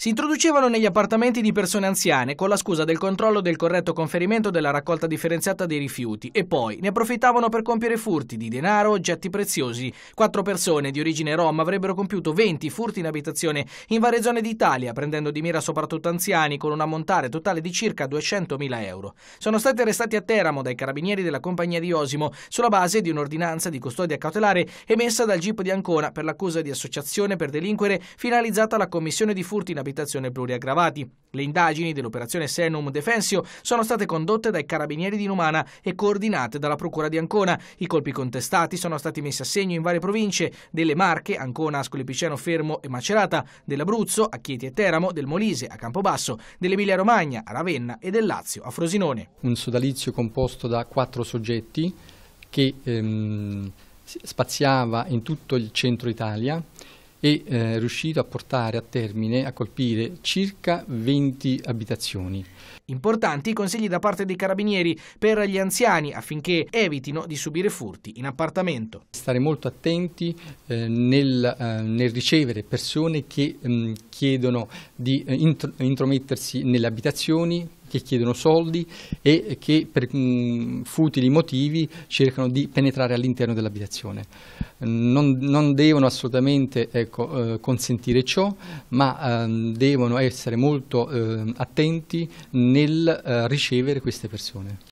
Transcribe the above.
Si introducevano negli appartamenti di persone anziane con la scusa del controllo del corretto conferimento della raccolta differenziata dei rifiuti e poi ne approfittavano per compiere furti di denaro, oggetti preziosi. Quattro persone di origine rom avrebbero compiuto 20 furti in abitazione in varie zone d'Italia, prendendo di mira soprattutto anziani con un ammontare totale di circa 200.000 euro. Sono stati arrestati a Teramo dai carabinieri della compagnia di Osimo sulla base di un'ordinanza di custodia cautelare emessa dal GIP di Ancona per l'accusa di associazione per delinquere finalizzata alla commissione di furti in abitazione decapitazione pluriaggravati. Le indagini dell'operazione Senum Defensio sono state condotte dai carabinieri di Numana e coordinate dalla Procura di Ancona. I colpi contestati sono stati messi a segno in varie province delle Marche, Ancona, Ascoli Piceno, Fermo e Macerata, dell'Abruzzo, a Chieti e Teramo, del Molise, a Campobasso, dell'Emilia Romagna, a Ravenna e del Lazio, a Frosinone. Un sodalizio composto da quattro soggetti che ehm, spaziava in tutto il centro Italia, è eh, riuscito a portare a termine, a colpire circa 20 abitazioni. Importanti consigli da parte dei carabinieri per gli anziani affinché evitino di subire furti in appartamento. Stare molto attenti eh, nel, eh, nel, ricevere persone che mh, mm, chiedono di eh, intromettersi nelle abitazioni che chiedono soldi e che per mh, mm, futili motivi cercano di penetrare all'interno dell'abitazione. Non, non, devono assolutamente ecco, eh, consentire ciò, ma eh, devono essere molto eh, attenti nel eh, ricevere queste persone.